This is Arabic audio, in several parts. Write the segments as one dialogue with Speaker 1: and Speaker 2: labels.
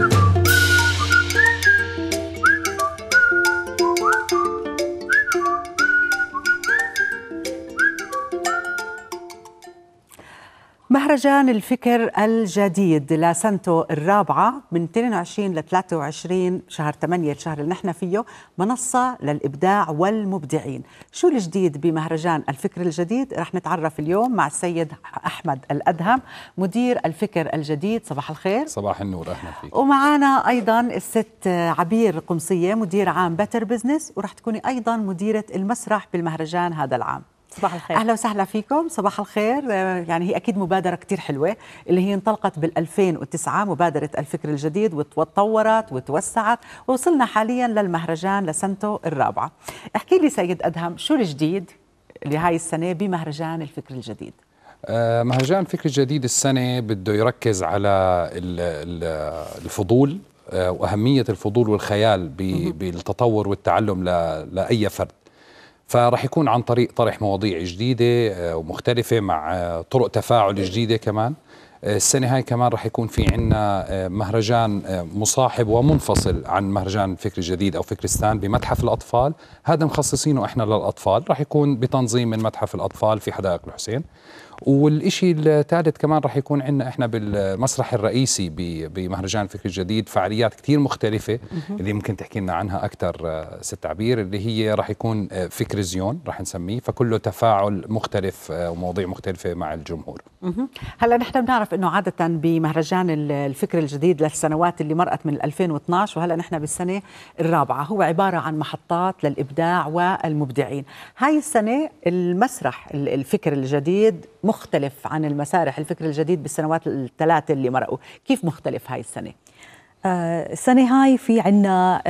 Speaker 1: thank you مهرجان الفكر الجديد لسنته الرابعة من 22 ل 23 شهر 8 الشهر اللي نحن فيه منصة للإبداع والمبدعين شو الجديد بمهرجان الفكر الجديد رح نتعرف اليوم مع السيد أحمد الأدهم مدير الفكر الجديد صباح الخير
Speaker 2: صباح النور أهلا فيك
Speaker 1: ومعنا أيضا الست عبير قمصية مدير عام بتر بزنس ورح تكوني أيضا مديرة المسرح بالمهرجان هذا العام صباح الخير اهلا وسهلا فيكم صباح الخير آه، يعني هي اكيد مبادره كثير حلوه اللي هي انطلقت بال2009 مبادره الفكر الجديد وتطورت وتوسعت ووصلنا حاليا للمهرجان لسنته الرابعه احكي لي سيد ادهم شو الجديد لهاي السنه بمهرجان الفكر الجديد
Speaker 2: آه، مهرجان الفكر الجديد السنه بده يركز على الفضول آه، واهميه الفضول والخيال بالتطور والتعلم لاي فرد فرح يكون عن طريق طرح مواضيع جديده آه، ومختلفه مع آه، طرق تفاعل جديده كمان السنة هاي كمان رح يكون في عنا آه، مهرجان آه، مصاحب ومنفصل عن مهرجان فكر جديد أو فكرستان بمتحف الأطفال هذا مخصصينه إحنا للأطفال رح يكون بتنظيم من متحف الأطفال في حدائق الحسين والإشي الثالث كمان رح يكون عندنا إحنا بالمسرح الرئيسي بمهرجان فكر جديد فعاليات كثير مختلفة اللي ممكن تحكي لنا عنها أكثر آه، ست عبير اللي هي رح يكون فكر زيون رح نسميه فكله تفاعل مختلف ومواضيع مختلفة مع الجمهور
Speaker 1: هلا نحن بنعرف انه عاده بمهرجان الفكر الجديد للسنوات اللي مرقت من 2012 وهلا نحن بالسنه الرابعه هو عباره عن محطات للابداع والمبدعين هاي السنه المسرح الفكر الجديد مختلف عن المسارح الفكر الجديد بالسنوات الثلاثه اللي مرقوا كيف مختلف هاي السنه السنة آه، هاي في عنا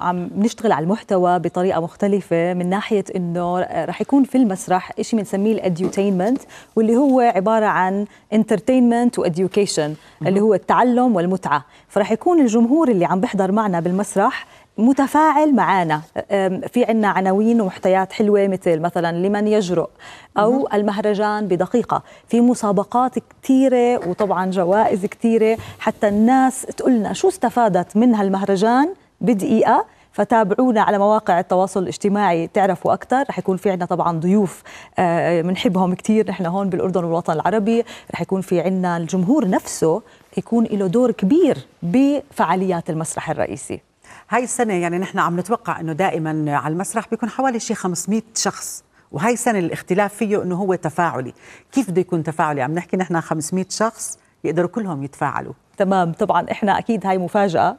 Speaker 1: عم نشتغل على المحتوى بطريقة
Speaker 3: مختلفة من ناحية إنه آه، رح يكون في المسرح إشي بنسميه الاديوتينمنت واللي هو عبارة عن انترتينمنت واديوكيشن اللي هو التعلم والمتعة فرح يكون الجمهور اللي عم بحضر معنا بالمسرح متفاعل معنا في عنا عناوين ومحتويات حلوة مثل مثلا لمن يجرؤ أو المهرجان بدقيقة في مسابقات كثيرة وطبعا جوائز كثيرة حتى الناس تقولنا شو استفادت من هالمهرجان بدقيقة فتابعونا على مواقع التواصل الاجتماعي تعرفوا اكثر رح يكون في عنا طبعا ضيوف بنحبهم أه، كثير نحن هون بالاردن والوطن العربي رح يكون في عنا الجمهور نفسه يكون له دور كبير
Speaker 1: بفعاليات المسرح الرئيسي هاي السنة يعني نحن عم نتوقع أنه دائما على المسرح بيكون حوالي شي 500 شخص وهاي السنة الاختلاف فيه أنه هو تفاعلي كيف بده يكون تفاعلي عم نحكي نحن 500 شخص يقدروا كلهم يتفاعلوا تمام طبعا احنا اكيد
Speaker 3: هاي مفاجاه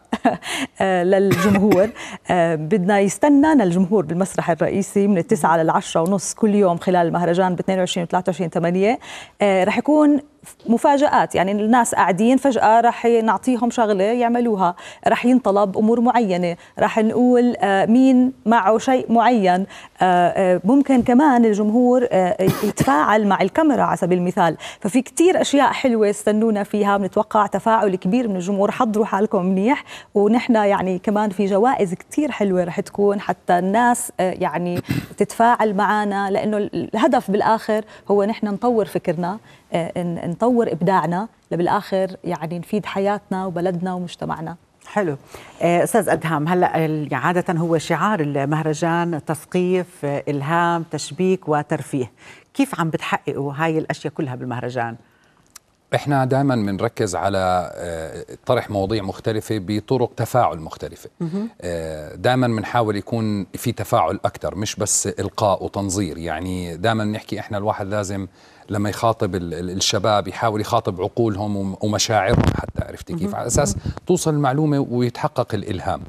Speaker 3: للجمهور آه، بدنا يستنانا الجمهور بالمسرح الرئيسي من التسعة للعشرة ونص كل يوم خلال المهرجان ب 22 و 23 8 رح يكون مفاجآت يعني الناس قاعدين فجأة رح نعطيهم شغلة يعملوها رح ينطلب أمور معينة رح نقول آه، مين معه شيء معين آه، آه، ممكن كمان الجمهور يتفاعل مع الكاميرا على سبيل المثال ففي كتير أشياء حلوة استنونا فيها بنتوقع تفاعل كبير من الجمهور حضروا حالكم منيح ونحن يعني كمان في جوائز كتير حلوة رح تكون حتى الناس يعني تتفاعل معنا لأنه الهدف بالآخر هو نحن نطور فكرنا آه، نطور ابداعنا لبالاخر يعني نفيد حياتنا وبلدنا ومجتمعنا
Speaker 1: حلو آه، استاذ ادهم هلا يعني عاده هو شعار المهرجان تثقيف آه، الهام تشبيك وترفيه كيف عم بتحققوا هاي الاشياء كلها بالمهرجان
Speaker 2: احنا دائما بنركز على طرح مواضيع مختلفه بطرق تفاعل مختلفه دائما بنحاول يكون في تفاعل اكثر مش بس القاء وتنظير يعني دائما بنحكي احنا الواحد لازم لما يخاطب الشباب يحاول يخاطب عقولهم ومشاعرهم حتى عرفتي كيف على اساس توصل المعلومه ويتحقق الالهام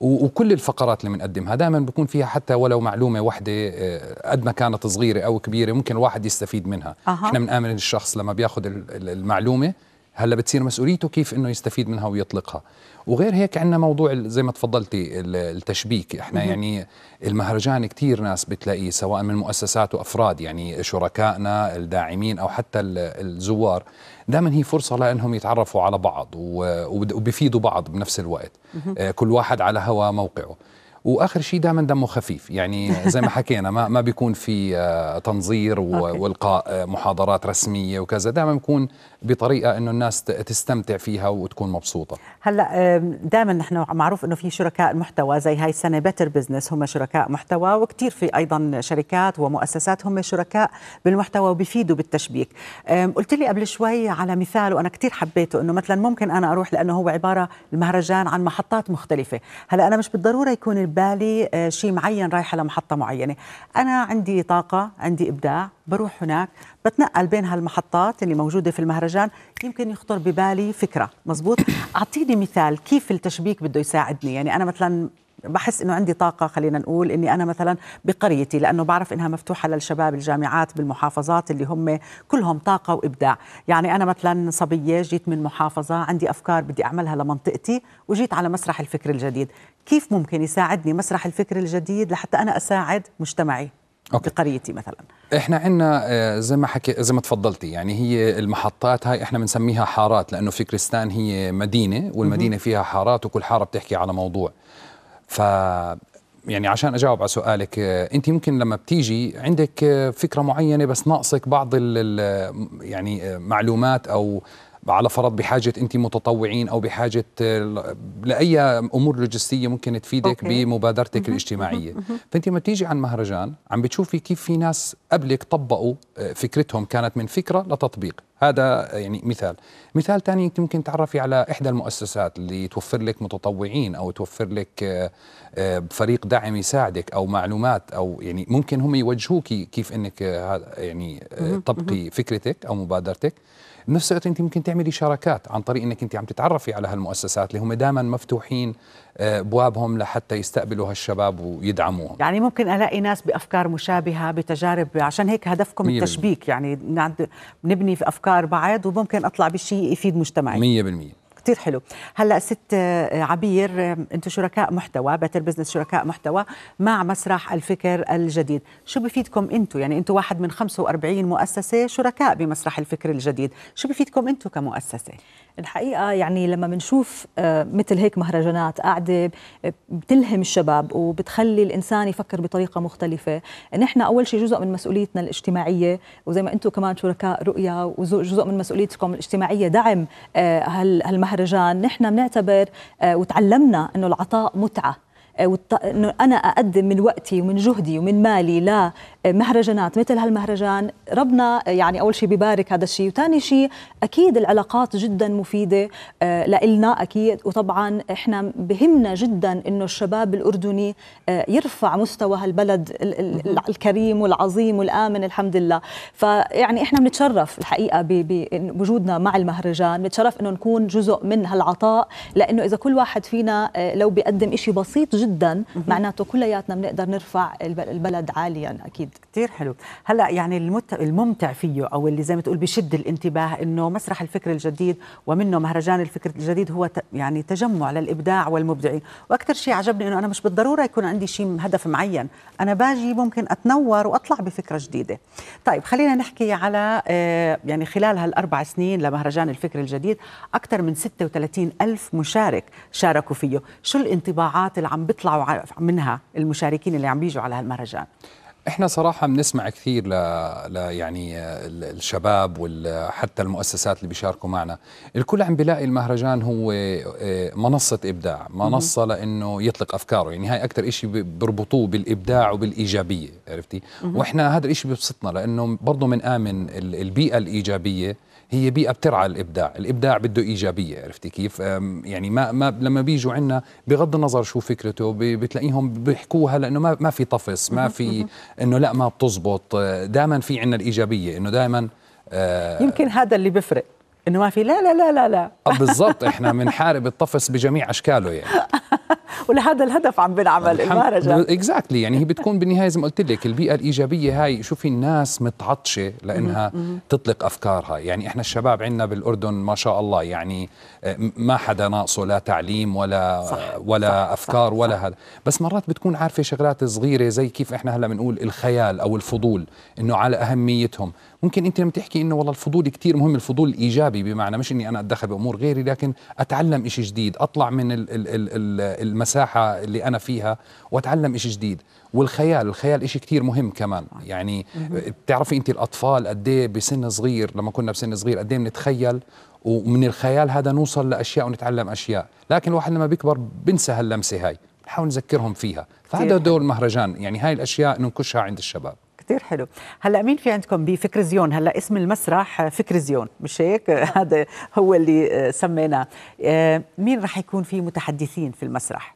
Speaker 2: وكل الفقرات اللي بنقدمها دائما بكون فيها حتى ولو معلومه واحده آه، قد ما كانت صغيره او كبيره ممكن الواحد يستفيد منها أه. احنا بنامن الشخص لما بياخذ المعلومه هلا بتصير مسؤوليته كيف انه يستفيد منها ويطلقها وغير هيك عندنا موضوع زي ما تفضلتي التشبيك احنا مم. يعني المهرجان كثير ناس بتلاقيه سواء من مؤسسات وافراد يعني شركائنا الداعمين او حتى الزوار دائما هي فرصه لانهم يتعرفوا على بعض وبيفيدوا بعض بنفس الوقت مم. آه، كل واحد على هوا موقعه واخر شيء دائما دمه خفيف يعني زي ما حكينا ما ما بيكون في آه، تنظير والقاء آه، محاضرات رسميه وكذا دائما بيكون بطريقه انه الناس تستمتع فيها وتكون مبسوطه
Speaker 1: هلا دائما نحن معروف انه في شركاء محتوى زي هاي السنه بيتر بزنس هم شركاء محتوى وكثير في ايضا شركات ومؤسسات هم شركاء بالمحتوى وبيفيدوا بالتشبيك قلت لي قبل شوي على مثال وانا كثير حبيته انه مثلا ممكن انا اروح لانه هو عباره المهرجان عن محطات مختلفه هلا انا مش بالضروره يكون ببالي آه، شيء معين رايحه لمحطه معينه انا عندي طاقه عندي ابداع بروح هناك بتنقل بين هالمحطات اللي موجوده في المهرجان يمكن يخطر ببالي فكره مزبوط اعطيني مثال كيف التشبيك بده يساعدني يعني انا مثلا بحس انه عندي طاقه خلينا نقول اني انا مثلا بقريتي لانه بعرف انها مفتوحه للشباب الجامعات بالمحافظات اللي هم كلهم طاقه وابداع يعني انا مثلا صبيه جيت من محافظه عندي افكار بدي اعملها لمنطقتي وجيت على مسرح الفكر الجديد كيف ممكن يساعدني مسرح الفكر الجديد لحتى انا اساعد مجتمعي أوكي. بقريتي مثلا
Speaker 2: احنا عندنا آه، زي ما حكي زي ما تفضلتي يعني هي المحطات هاي احنا بنسميها حارات لانه فكرستان هي مدينه والمدينه فيها حارات وكل حاره بتحكي على موضوع ف يعني عشان اجاوب على سؤالك انت ممكن لما بتيجي عندك فكره معينه بس ناقصك بعض ال يعني معلومات او على فرض بحاجة أنت متطوعين أو بحاجة لأي أمور لوجستية ممكن تفيدك أوكي. بمبادرتك الاجتماعية فأنت ما تيجي عن مهرجان عم بتشوفي كيف في ناس قبلك طبقوا آه، فكرتهم كانت من فكرة لتطبيق هذا آه، يعني مثال مثال ثاني أنت ممكن تعرفي على إحدى المؤسسات اللي توفر لك متطوعين أو توفر لك آه، فريق دعم يساعدك أو معلومات أو يعني ممكن هم يوجهوك كيف أنك يعني تطبقي فكرتك أو مبادرتك بنفس الوقت انت ممكن تعملي شراكات عن طريق انك انت عم تتعرفي على هالمؤسسات اللي هم دائما مفتوحين ابوابهم آه، لحتى يستقبلوا هالشباب ويدعموهم يعني ممكن الاقي
Speaker 1: ناس بافكار مشابهه بتجارب
Speaker 2: عشان هيك هدفكم التشبيك يعني
Speaker 1: نبني في افكار بعض وممكن اطلع بشيء يفيد مجتمعي 100% كثير حلو هلا ست آه، عبير آه، انتم شركاء محتوى بتر بزنس شركاء محتوى مع مسرح الفكر الجديد شو بفيدكم انتم يعني انتم واحد من 45 مؤسسه شركاء بمسرح الفكر الجديد شو بفيدكم انتم كمؤسسه
Speaker 3: الحقيقه يعني لما بنشوف آه، مثل هيك مهرجانات قاعده بتلهم الشباب وبتخلي الانسان يفكر بطريقه مختلفه نحن اول شيء جزء من مسؤوليتنا الاجتماعيه وزي ما انتم كمان شركاء رؤيا وجزء من مسؤوليتكم الاجتماعيه دعم هالمهرجانات المهرجان نحن بنعتبر آه، وتعلمنا انه العطاء متعه آه، انه انا اقدم من وقتي ومن جهدي ومن مالي لا مهرجانات مثل هالمهرجان ربنا يعني أول شيء ببارك هذا الشيء وثاني شيء أكيد العلاقات جدا مفيدة آه، لإلنا أكيد وطبعا إحنا بهمنا جدا إنه الشباب الأردني آه، يرفع مستوى هالبلد الكريم والعظيم والآمن الحمد لله فيعني إحنا بنتشرف الحقيقة بوجودنا مع المهرجان بنتشرف إنه نكون جزء من هالعطاء لأنه إذا كل واحد فينا آه، لو بيقدم شيء بسيط جدا معناته كلياتنا بنقدر نرفع
Speaker 1: البلد عاليا أكيد كثير حلو هلا يعني المت... الممتع فيه او اللي زي ما تقول بشد الانتباه انه مسرح الفكر الجديد ومنه مهرجان الفكر الجديد هو ت... يعني تجمع للابداع والمبدعين واكثر شيء عجبني انه انا مش بالضروره يكون عندي شيء هدف معين انا باجي ممكن اتنور واطلع بفكره جديده طيب خلينا نحكي على آه، يعني خلال هالاربع سنين لمهرجان الفكر الجديد اكثر من 36 الف مشارك شاركوا فيه شو الانطباعات اللي عم بيطلعوا منها المشاركين اللي عم بيجوا على
Speaker 2: هالمهرجان احنا صراحه بنسمع كثير ل... ل يعني الشباب وحتى المؤسسات اللي بيشاركوا معنا الكل عم بيلاقي المهرجان هو آه، منصه ابداع منصه لانه يطلق افكاره يعني هاي اكثر شيء بيربطوه بالابداع وبالايجابيه عرفتي واحنا هذا الشيء بيبسطنا لانه برضه بنآمن البيئه الايجابيه هي بيئه بترعى الابداع الابداع بده ايجابيه عرفتي كيف يعني ما, ما لما بيجوا عنا بغض النظر شو فكرته بتلاقيهم بيحكوها لانه ما ما في طفس ما في انه لا ما بتزبط دائما في عنا الايجابيه انه دائما آه
Speaker 1: يمكن هذا اللي بفرق انه ما في لا لا لا لا لا
Speaker 2: آه، بالضبط احنا بنحارب الطفس بجميع اشكاله يعني
Speaker 1: ولهذا الهدف عم بنعمل المهرجان
Speaker 2: اكزاكتلي يعني هي بتكون بالنهايه زي ما قلت لك البيئه الايجابيه هاي شوفي الناس متعطشه لانها تطلق افكارها يعني احنا الشباب عندنا بالاردن ما شاء الله يعني آه، ما حدا ناقصه لا تعليم ولا صح ولا صح افكار صح ولا هذا بس مرات بتكون عارفه شغلات صغيره زي كيف احنا هلا بنقول الخيال او الفضول انه على اهميتهم ممكن انت لما تحكي انه والله الفضول كثير مهم الفضول الايجابي بمعنى مش اني انا اتدخل بامور غيري لكن اتعلم شيء جديد اطلع من الـ الـ الـ الـ المساحه اللي انا فيها واتعلم شيء جديد والخيال الخيال شيء كثير مهم كمان يعني بتعرفي انت الاطفال قد ايه بسن صغير لما كنا بسن صغير قد ايه بنتخيل ومن الخيال هذا نوصل لاشياء ونتعلم اشياء لكن الواحد لما بيكبر بنسى هاللمسه هاي نحاول نذكرهم فيها فهذا دور المهرجان يعني هاي الاشياء ننكشها عند الشباب كثير حلو هلا مين في عندكم بفكر زيون هلا اسم المسرح
Speaker 1: فكر زيون مش هيك هذا هو اللي سميناه آه، مين راح يكون في متحدثين في المسرح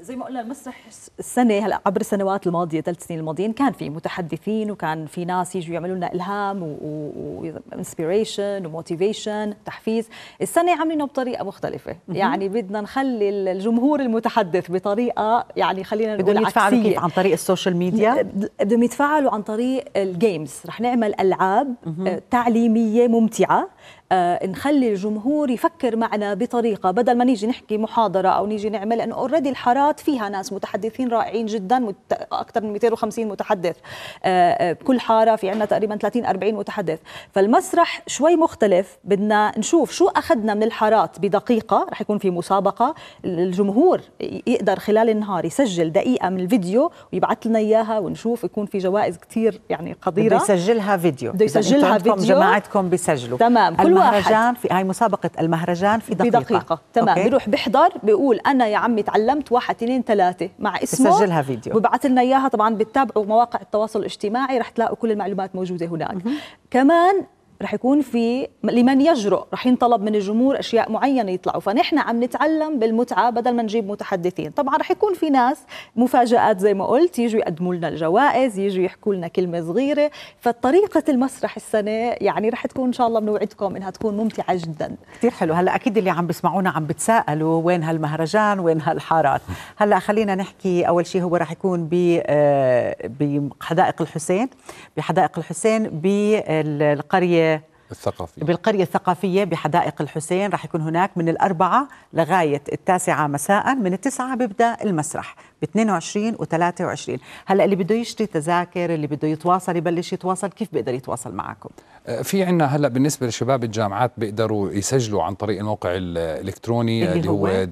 Speaker 1: زي ما قلنا المسرح السنه هلا عبر السنوات
Speaker 3: الماضيه ثلاث سنين الماضيين كان في متحدثين وكان في ناس يجوا يعملوا لنا الهام وانسبيريشن وموتيفيشن تحفيز السنه عاملينه بطريقه مختلفه يعني بدنا نخلي الجمهور المتحدث بطريقه يعني خلينا نقول بدهم يتفاعلوا كيف عن
Speaker 1: طريق السوشيال ميديا
Speaker 3: بدهم يتفاعلوا عن طريق الجيمز رح نعمل العاب آه، تعليميه ممتعه آه، نخلي الجمهور يفكر معنا بطريقه بدل ما نيجي نحكي محاضره او نيجي نعمل لانه اوريدي الحارات فيها ناس متحدثين رائعين جدا اكثر من 250 متحدث آه، آه، بكل حاره في عندنا تقريبا 30 40 متحدث فالمسرح شوي مختلف بدنا نشوف شو اخذنا من الحارات بدقيقه رح يكون في مسابقه الجمهور يقدر خلال النهار يسجل دقيقه من الفيديو ويبعث لنا اياها ونشوف يكون في جوائز كثير يعني قديره بده يسجلها فيديو بده يسجلها فيديو جماعتكم
Speaker 1: بيسجلوا تمام كل المهرجان في هاي مسابقه المهرجان في دقيقه دقيقة. تمام أوكي. بيروح
Speaker 3: بيحضر بيقول انا يا عمي تعلمت واحد اثنين ثلاثه مع اسمه بسجلها فيديو ببعث لنا اياها طبعا بتتابعوا مواقع التواصل الاجتماعي رح تلاقوا كل المعلومات موجوده هناك مم. كمان رح يكون في لمن يجرؤ رح ينطلب من الجمهور اشياء معينه يطلعوا فنحن عم نتعلم بالمتعه بدل ما نجيب متحدثين طبعا رح يكون في ناس مفاجات زي ما قلت يجوا يقدموا لنا الجوائز يجوا يحكوا لنا كلمه صغيره فطريقه المسرح السنه يعني رح تكون ان شاء الله بنوعدكم انها تكون ممتعه جدا
Speaker 1: كثير حلو هلا اكيد اللي عم بيسمعونا عم بتسالوا وين هالمهرجان وين هالحارات هلا خلينا نحكي اول شيء هو رح يكون ب آه، بحدائق الحسين بحدائق الحسين بالقريه الثقافية بالقرية الثقافية بحدائق الحسين راح يكون هناك من الأربعة لغاية التاسعة مساء من التسعة بيبدأ المسرح ب 22 و 23 هلا اللي بده يشتري تذاكر اللي بده يتواصل يبلش يتواصل كيف بيقدر يتواصل معكم
Speaker 2: أه، في عنا هلا بالنسبة لشباب الجامعات بيقدروا يسجلوا عن طريق الموقع الإلكتروني اللي, اللي هو, هو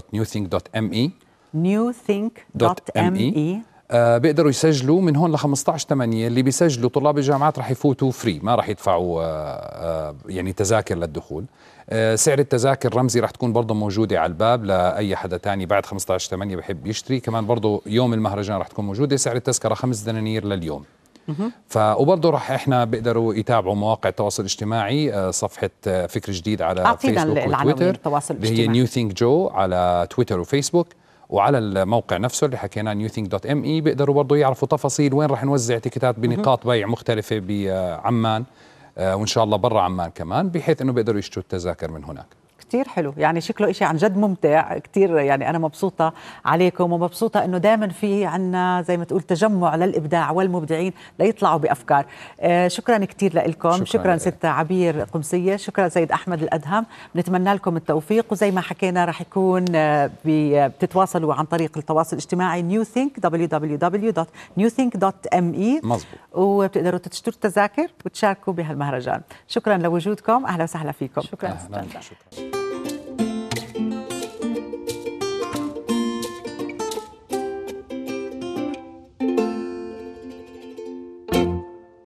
Speaker 2: www.newthink.me newthink.me آه، بيقدروا يسجلوا من هون ل 15 8 اللي بيسجلوا طلاب الجامعات رح يفوتوا فري ما رح يدفعوا آه، آه، يعني تذاكر للدخول سعر التذاكر رمزي رح تكون برضه موجودة على الباب لأي حدا تاني بعد 15 8 بحب يشتري كمان برضه يوم المهرجان رح تكون موجودة سعر التذكرة خمس دنانير لليوم ف وبرضه رح احنا بيقدروا يتابعوا مواقع التواصل الاجتماعي صفحه فكر جديد على فيسبوك وتويتر التواصل الاجتماعي هي نيو ثينك جو على تويتر وفيسبوك وعلى الموقع نفسه اللي حكينا نيوثينك دوت ام اي بيقدروا برضه يعرفوا تفاصيل وين رح نوزع تيكتات بنقاط بيع مختلفه بعمان آه، آه، وان شاء الله برا عمان كمان بحيث انه بيقدروا يشتروا التذاكر من هناك
Speaker 1: كتير حلو يعني شكله إشي عن جد ممتع كتير يعني أنا مبسوطة عليكم ومبسوطة أنه دائما في عنا زي ما تقول تجمع للإبداع والمبدعين ليطلعوا بأفكار آه شكرا كتير لكم شكرا, شكرا ستة عبير قمسية شكرا سيد أحمد الأدهم نتمنى لكم التوفيق وزي ما حكينا رح يكون آه، بتتواصلوا عن طريق التواصل الاجتماعي نيو ثينك www.newthink.me مظبوط وبتقدروا تشتروا التذاكر وتشاركوا بهالمهرجان شكرا لوجودكم اهلا وسهلا فيكم شكرا, أهلا. شكرا.